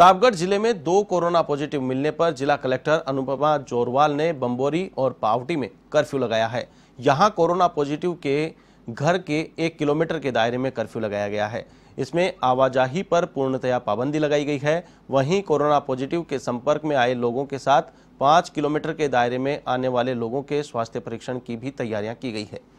प्रतापगढ़ जिले में दो कोरोना पॉजिटिव मिलने पर जिला कलेक्टर अनुपमा जोरवाल ने बम्बोरी और पावटी में कर्फ्यू लगाया है यहाँ कोरोना पॉजिटिव के घर के एक किलोमीटर के दायरे में कर्फ्यू लगाया गया है इसमें आवाजाही पर पूर्णतया पाबंदी लगाई गई है वहीं कोरोना पॉजिटिव के संपर्क में आए लोगों के साथ पाँच किलोमीटर के दायरे में आने वाले लोगों के स्वास्थ्य परीक्षण की भी तैयारियां की गई है